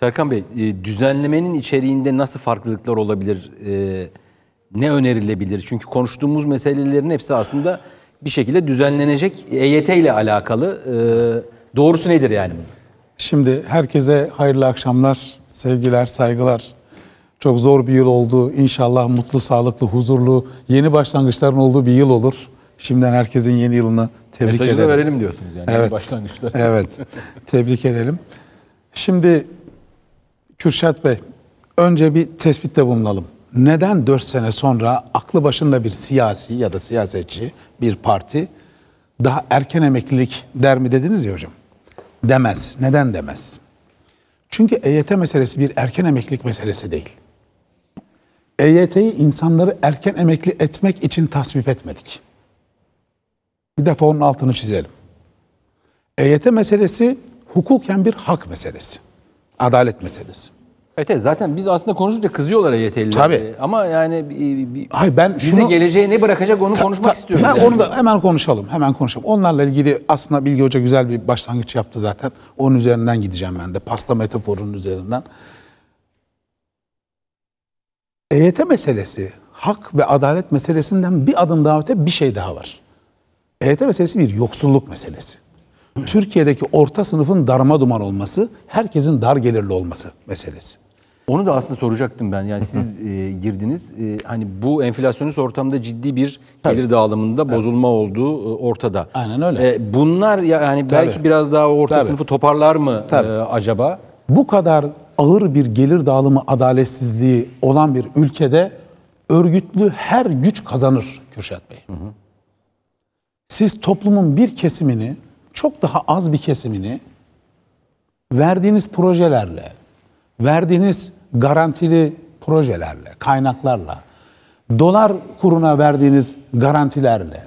Serkan Bey, e, düzenlemenin içeriğinde nasıl farklılıklar olabilir? E, ne önerilebilir? Çünkü konuştuğumuz meselelerin hepsi aslında bir şekilde düzenlenecek EYT ile alakalı. E, doğrusu nedir yani? Şimdi herkese hayırlı akşamlar, sevgiler, saygılar. Çok zor bir yıl oldu. İnşallah mutlu, sağlıklı, huzurlu, yeni başlangıçların olduğu bir yıl olur. Şimdiden herkesin yeni yılını tebrik Mesajı ederim. Mesajı da verelim diyorsunuz yani evet. başlangıçlar. Evet, tebrik edelim. Şimdi Kürşat Bey, önce bir tespitte bulunalım. Neden 4 sene sonra aklı başında bir siyasi ya da siyasetçi bir parti daha erken emeklilik der mi dediniz ya hocam? Demez. Neden demez? Çünkü EYT meselesi bir erken emeklilik meselesi değil. EYT'yi insanları erken emekli etmek için tasvip etmedik. Bir defa onun altını çizelim. EYT meselesi hukuken bir hak meselesi. Adalet meselesi. Evet, evet zaten biz aslında konuşunca kızıyorlar EYT'lileri. Tabii. Ama yani bir, Hayır, ben bize şunu, geleceğe ne bırakacak onu ta, konuşmak ta, istiyorum. Ben yani. Onu da hemen konuşalım. Hemen konuşalım. Onlarla ilgili aslında Bilgi Hoca güzel bir başlangıç yaptı zaten. Onun üzerinden gideceğim ben de. Pasta metaforunun üzerinden. EYT meselesi, hak ve adalet meselesinden bir adım daha öte bir şey daha var. EYT meselesi bir yoksulluk meselesi. Türkiye'deki orta sınıfın darma duman olması, herkesin dar gelirli olması meselesi. Onu da aslında soracaktım ben. Yani siz e, girdiniz. E, hani bu enflasyonist ortamda ciddi bir gelir Tabii. dağılımında bozulma evet. olduğu e, ortada. Aynen öyle. E, bunlar yani belki biraz daha orta Tabii. sınıfı toparlar mı e, Tabii. E, acaba? Bu kadar ağır bir gelir dağılımı adaletsizliği olan bir ülkede örgütlü her güç kazanır Kürşat Bey. Hı hı. Siz toplumun bir kesimini çok daha az bir kesimini verdiğiniz projelerle, verdiğiniz garantili projelerle, kaynaklarla, dolar kuruna verdiğiniz garantilerle,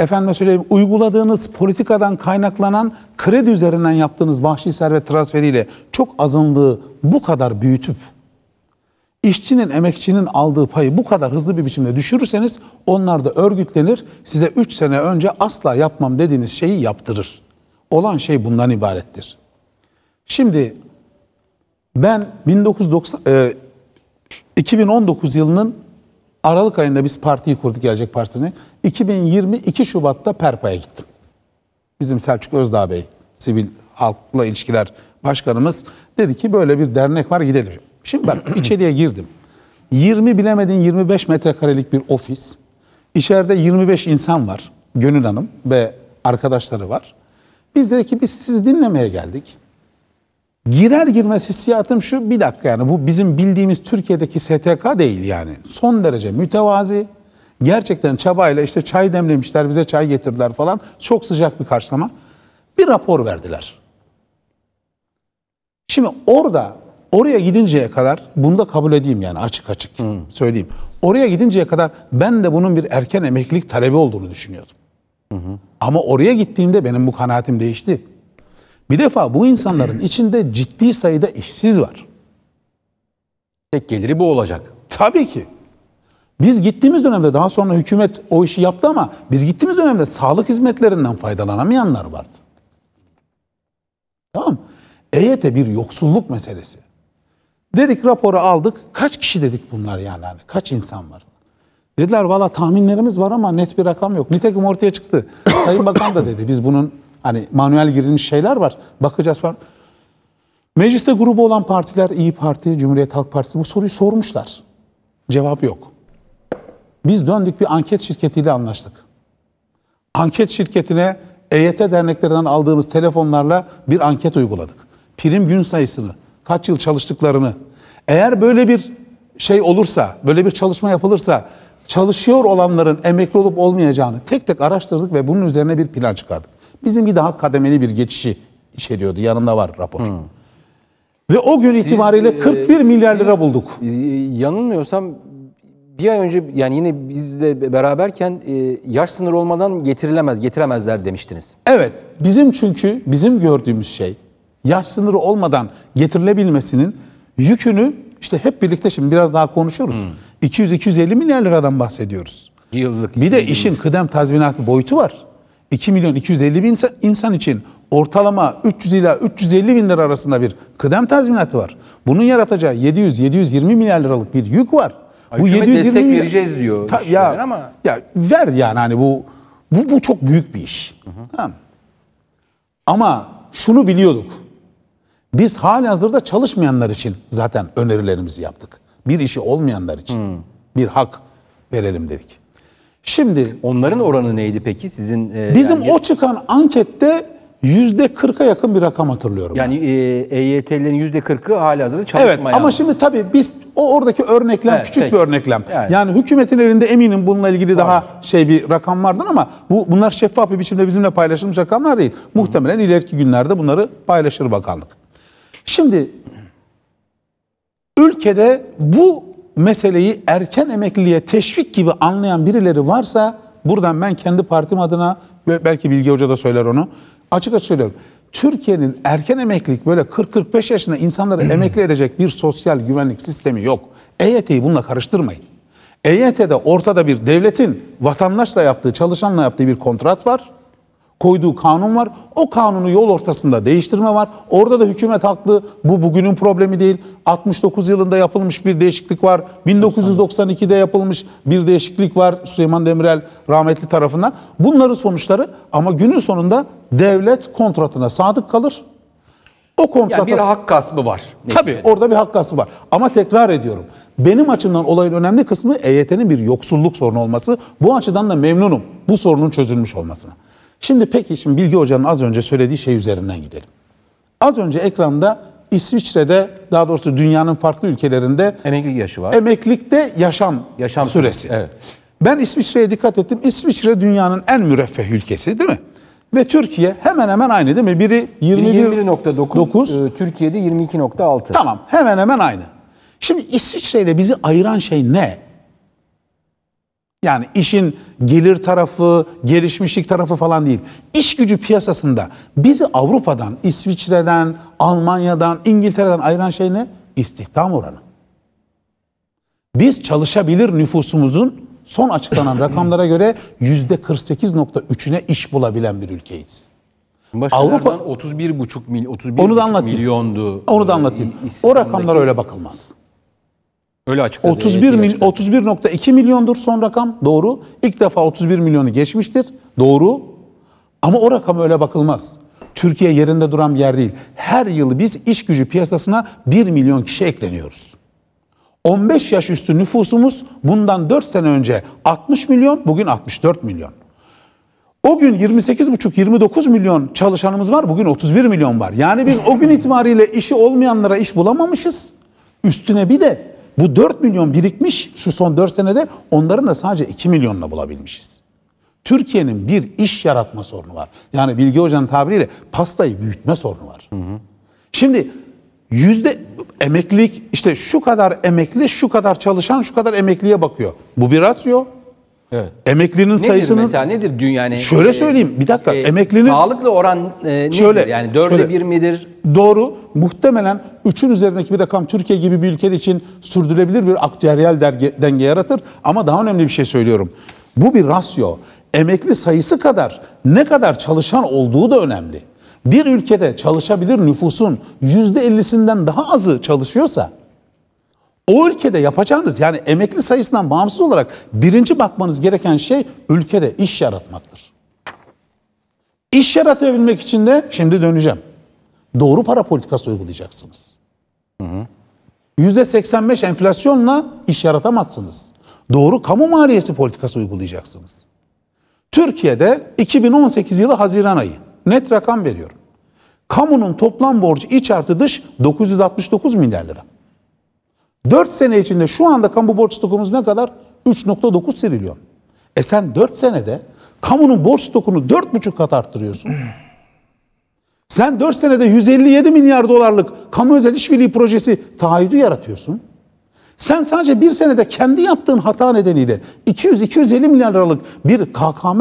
efendim söyleyeyim uyguladığınız politikadan kaynaklanan kredi üzerinden yaptığınız vahşi servet transferiyle çok azınlığı bu kadar büyütüp İşçinin, emekçinin aldığı payı bu kadar hızlı bir biçimde düşürürseniz onlar da örgütlenir. Size 3 sene önce asla yapmam dediğiniz şeyi yaptırır. Olan şey bundan ibarettir. Şimdi ben 1990 e, 2019 yılının Aralık ayında biz partiyi kurduk Gelecek Partisi'ni. 2022 Şubat'ta Perpa'ya gittim. Bizim Selçuk Özdağ Bey, Sivil Halkla İlişkiler Başkanımız dedi ki böyle bir dernek var gidelim. Şimdi bak içeriye girdim. 20 bilemedin 25 metrekarelik bir ofis. İçeride 25 insan var. Gönül Hanım ve arkadaşları var. Biz dedik ki biz sizi dinlemeye geldik. Girer girmez hissiyatım şu bir dakika yani bu bizim bildiğimiz Türkiye'deki STK değil yani. Son derece mütevazi. Gerçekten çabayla işte çay demlemişler bize çay getirdiler falan. Çok sıcak bir karşılama. Bir rapor verdiler. Şimdi orada Oraya gidinceye kadar bunu da kabul edeyim yani açık açık hmm. söyleyeyim. Oraya gidinceye kadar ben de bunun bir erken emeklilik talebi olduğunu düşünüyordum. Hı Ama oraya gittiğimde benim bu kanaatim değişti. Bir defa bu insanların içinde ciddi sayıda işsiz var. Tek geliri bu olacak. Tabii ki. Biz gittiğimiz dönemde daha sonra hükümet o işi yaptı ama biz gittiğimiz dönemde sağlık hizmetlerinden faydalanamayanlar vardı. Tamam. EYT bir yoksulluk meselesi. Dedik raporu aldık. Kaç kişi dedik bunlar yani? Hani kaç insan var? Dediler valla tahminlerimiz var ama net bir rakam yok. Nitekim ortaya çıktı. Sayın Bakan da dedi biz bunun hani manuel girilmiş şeyler var. Bakacağız var. Mecliste grubu olan partiler İyi Parti, Cumhuriyet Halk Partisi bu soruyu sormuşlar. Cevap yok. Biz döndük bir anket şirketiyle anlaştık. Anket şirketine EYT derneklerinden aldığımız telefonlarla bir anket uyguladık. Prim gün sayısını, kaç yıl çalıştıklarını. Eğer böyle bir şey olursa, böyle bir çalışma yapılırsa çalışıyor olanların emekli olup olmayacağını tek tek araştırdık ve bunun üzerine bir plan çıkardık. Bizimki daha kademeli bir geçişi içeriyordu. Yanımda var rapor. Hmm. Ve o gün siz, itibariyle 41 e, milyar lira bulduk. Yanılmıyorsam bir ay önce yani yine bizle beraberken e, yaş sınır olmadan getirilemez, getiremezler demiştiniz. Evet. Bizim çünkü bizim gördüğümüz şey yaş sınırı olmadan getirilebilmesinin yükünü işte hep birlikte şimdi biraz daha konuşuyoruz. Hmm. 200-250 milyar liradan bahsediyoruz. Yıllık. Bir de işin kıdem tazminatı boyutu var. 2 milyon 250 bin insan için ortalama 300 ila 350 bin lira arasında bir kıdem tazminatı var. Bunun yaratacağı 700-720 milyar liralık bir yük var. Ay, bu 720 destek vereceğiz diyor Ta, ya, ama ya ver yani hani bu bu bu çok büyük bir iş. Hı hı. Tamam. Ama şunu biliyorduk. Biz hali hazırda çalışmayanlar için zaten önerilerimizi yaptık. Bir işi olmayanlar için hmm. bir hak verelim dedik. Şimdi onların oranı neydi peki sizin? E, bizim yani... o çıkan ankette yüzde kırka yakın bir rakam hatırlıyorum. Yani e, EYT'lerin yüzde kırkı hali hazırda çalışmayan. Evet ama şimdi tabii biz o oradaki örneklem evet, küçük peki. bir örneklem. Yani. yani hükümetin elinde eminim bununla ilgili var. daha şey bir rakam vardır ama bu bunlar şeffaf bir biçimde bizimle paylaşılmış rakamlar değil. Muhtemelen Hı. ileriki günlerde bunları paylaşır bakanlık. Şimdi ülkede bu meseleyi erken emekliliğe teşvik gibi anlayan birileri varsa buradan ben kendi partim adına belki Bilge Hoca da söyler onu. Açık açık söylüyorum. Türkiye'nin erken emeklilik böyle 40-45 yaşında insanları emekli edecek bir sosyal güvenlik sistemi yok. EYT'yi bununla karıştırmayın. EYT'de ortada bir devletin vatandaşla yaptığı, çalışanla yaptığı bir kontrat var koyduğu kanun var. O kanunu yol ortasında değiştirme var. Orada da hükümet haklı. Bu bugünün problemi değil. 69 yılında yapılmış bir değişiklik var. 1992'de yapılmış bir değişiklik var Süleyman Demirel rahmetli tarafından. Bunların sonuçları ama günün sonunda devlet kontratına sadık kalır. O kontrata... Yani bir hak kasmı var. Tabii orada bir hak kasmı var. Ama tekrar ediyorum. Benim açımdan olayın önemli kısmı EYT'nin bir yoksulluk sorunu olması. Bu açıdan da memnunum bu sorunun çözülmüş olmasına. Şimdi peki şimdi Bilgi Hoca'nın az önce söylediği şey üzerinden gidelim. Az önce ekranda İsviçre'de daha doğrusu dünyanın farklı ülkelerinde emeklilik yaşı var. Emeklilikte yaşam, yaşam süresi. süresi. Evet. Ben İsviçre'ye dikkat ettim. İsviçre dünyanın en müreffeh ülkesi değil mi? Ve Türkiye hemen hemen aynı değil mi? Biri 21.9, e, Türkiye'de 22.6. Tamam hemen hemen aynı. Şimdi İsviçre ile bizi ayıran şey ne? Yani işin gelir tarafı, gelişmişlik tarafı falan değil. İş gücü piyasasında bizi Avrupa'dan, İsviçre'den, Almanya'dan, İngiltere'den ayıran şey ne? İstihdam oranı. Biz çalışabilir nüfusumuzun son açıklanan rakamlara göre %48.3'üne iş bulabilen bir ülkeyiz. Başkalardan Avrupa 31,5 milyon 31 onu da anlatayım. milyondu. Onu da anlatayım. E, o rakamlara öyle bakılmaz. Öyle açıkladı. 31.2 milyondur son rakam. Doğru. İlk defa 31 milyonu geçmiştir. Doğru. Ama o rakam öyle bakılmaz. Türkiye yerinde duran bir yer değil. Her yıl biz iş gücü piyasasına 1 milyon kişi ekleniyoruz. 15 yaş üstü nüfusumuz bundan 4 sene önce 60 milyon, bugün 64 milyon. O gün 28,5-29 milyon çalışanımız var, bugün 31 milyon var. Yani biz o gün itibariyle işi olmayanlara iş bulamamışız. Üstüne bir de bu 4 milyon birikmiş şu son 4 senede onların da sadece 2 milyonla bulabilmişiz. Türkiye'nin bir iş yaratma sorunu var. Yani Bilge Hoca'nın tabiriyle pastayı büyütme sorunu var. Hı hı. Şimdi yüzde emeklilik işte şu kadar emekli, şu kadar çalışan, şu kadar emekliye bakıyor. Bu bir rasyo. Evet. Emeklinin nedir sayısının mesela nedir dünyanın? Şöyle ee, söyleyeyim bir dakika e, emeklinin sağlıklı oran e, nedir? Şöyle, yani dörde şöyle, bir midir? Doğru. Muhtemelen üçün üzerindeki bir rakam Türkiye gibi bir ülke için sürdürülebilir bir aktüeryal denge yaratır ama daha önemli bir şey söylüyorum. Bu bir rasyo. Emekli sayısı kadar ne kadar çalışan olduğu da önemli. Bir ülkede çalışabilir nüfusun %50'sinden daha azı çalışıyorsa o ülkede yapacağınız yani emekli sayısından bağımsız olarak birinci bakmanız gereken şey ülkede iş yaratmaktır. İş yaratabilmek için de şimdi döneceğim. Doğru para politikası uygulayacaksınız. Hı hı. %85 enflasyonla iş yaratamazsınız. Doğru kamu maliyesi politikası uygulayacaksınız. Türkiye'de 2018 yılı Haziran ayı net rakam veriyorum. Kamunun toplam borcu iç artı dış 969 milyar lira. 4 sene içinde şu anda kamu borç stokumuz ne kadar? 3.9 trilyon. E sen 4 senede kamunun borç stokunu 4,5 kat arttırıyorsun. Sen 4 senede 157 milyar dolarlık kamu özel işbirliği projesi taahhüdü yaratıyorsun. Sen sadece bir senede kendi yaptığın hata nedeniyle 200-250 milyar liralık bir KKM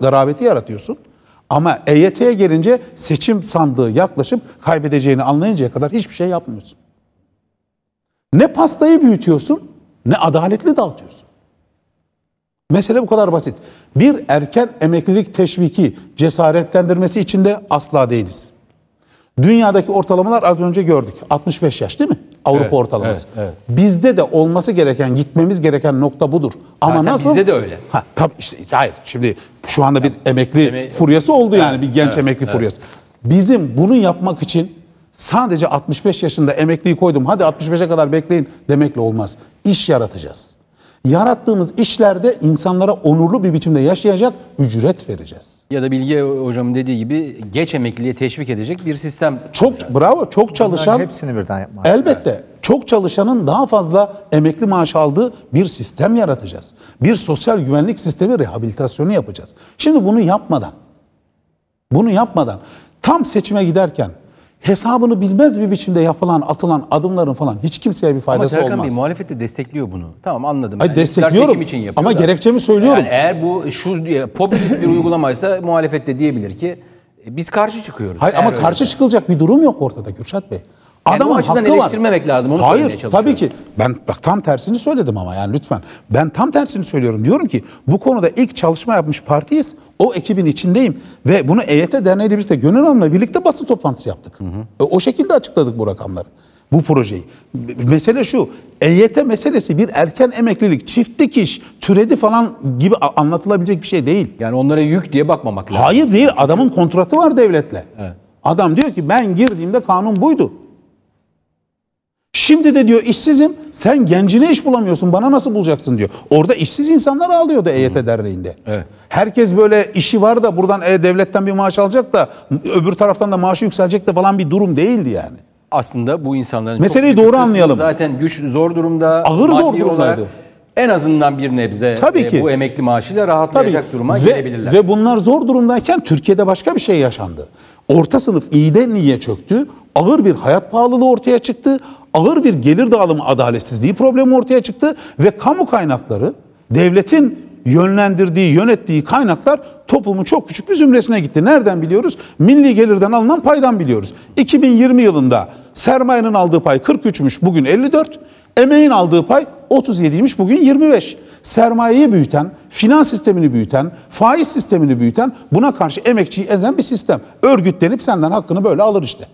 garabeti yaratıyorsun. Ama EYT'ye gelince seçim sandığı yaklaşıp kaybedeceğini anlayıncaya kadar hiçbir şey yapmıyorsun. Ne pastayı büyütüyorsun ne adaletli dağıtıyorsun. Mesele bu kadar basit. Bir erken emeklilik teşviki cesaretlendirmesi için de asla değiliz. Dünyadaki ortalamalar az önce gördük. 65 yaş değil mi? Avrupa evet, ortalaması. Evet, evet. Bizde de olması gereken, gitmemiz gereken nokta budur. Ama Zaten nasıl? Bizde de öyle. Ha, tabii işte hayır. Şimdi şu anda bir emekli Eme furyası oldu yani, bir genç evet, emekli evet. furyası. Bizim bunu yapmak için sadece 65 yaşında emekliyi koydum hadi 65'e kadar bekleyin demekle olmaz. İş yaratacağız. Yarattığımız işlerde insanlara onurlu bir biçimde yaşayacak ücret vereceğiz. Ya da Bilge hocam dediği gibi geç emekliliğe teşvik edecek bir sistem. Çok yapacağız. bravo, çok çalışan. Bunların hepsini birden yapmak. Elbette. Yani. Çok çalışanın daha fazla emekli maaş aldığı bir sistem yaratacağız. Bir sosyal güvenlik sistemi rehabilitasyonu yapacağız. Şimdi bunu yapmadan bunu yapmadan tam seçime giderken hesabını bilmez bir biçimde yapılan, atılan adımların falan hiç kimseye bir faydası olmaz. Ama Serkan Bey muhalefet de destekliyor bunu. Tamam anladım. Hayır, yani destekliyorum için yapıyor ama da. gerekçemi söylüyorum. Yani eğer bu şu e, popülist bir uygulamaysa muhalefet de diyebilir ki e, biz karşı çıkıyoruz. Hayır ama karşı öyle. çıkılacak bir durum yok ortada Gürşat Bey. Adamın o açıdan hakkı var. lazım. Onu Hayır tabii ki. Ben bak tam tersini söyledim ama yani lütfen. Ben tam tersini söylüyorum. Diyorum ki bu konuda ilk çalışma yapmış partiyiz. O ekibin içindeyim. Ve bunu EYT Derneği'yle birlikte Gönül Hanım'la birlikte basın toplantısı yaptık. Hı hı. E, o şekilde açıkladık bu rakamları. Bu projeyi. Mesele şu. EYT meselesi bir erken emeklilik, çiftlik iş, türedi falan gibi anlatılabilecek bir şey değil. Yani onlara yük diye bakmamak lazım. Hayır değil. Adamın kontratı var devletle. Evet. Adam diyor ki ben girdiğimde kanun buydu. Şimdi de diyor işsizim. Sen gencine iş bulamıyorsun. Bana nasıl bulacaksın diyor. Orada işsiz insanlar ağlıyordu EYT derneğinde. Evet. Herkes böyle işi var da buradan e, devletten bir maaş alacak da öbür taraftan da maaşı yükselecek de falan bir durum değildi yani. Aslında bu insanların Meseleyi doğru anlayalım. Zaten güç zor durumda. Ağır zor durumdaydı. olarak En azından bir nebze Tabii e, bu emekli maaşıyla rahatlayacak duruma gelebilirler. Ve bunlar zor durumdayken Türkiye'de başka bir şey yaşandı. Orta sınıf iyiden iyiye çöktü. Ağır bir hayat pahalılığı ortaya çıktı ağır bir gelir dağılımı adaletsizliği problemi ortaya çıktı ve kamu kaynakları devletin yönlendirdiği, yönettiği kaynaklar toplumun çok küçük bir zümresine gitti. Nereden biliyoruz? Milli gelirden alınan paydan biliyoruz. 2020 yılında sermayenin aldığı pay 43'müş, bugün 54. Emeğin aldığı pay 37'ymiş, bugün 25. Sermayeyi büyüten, finans sistemini büyüten, faiz sistemini büyüten, buna karşı emekçiyi ezen bir sistem. Örgütlenip senden hakkını böyle alır işte.